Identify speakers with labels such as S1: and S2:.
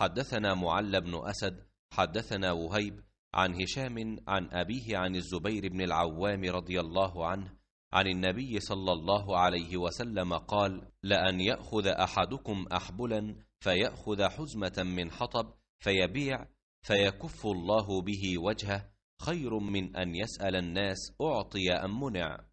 S1: حدثنا معل بن أسد حدثنا وهيب عن هشام عن أبيه عن الزبير بن العوام رضي الله عنه عن النبي صلى الله عليه وسلم قال لأن يأخذ أحدكم أحبلا فيأخذ حزمة من حطب فيبيع فيكف الله به وجهه خير من أن يسأل الناس أعطي أم
S2: منع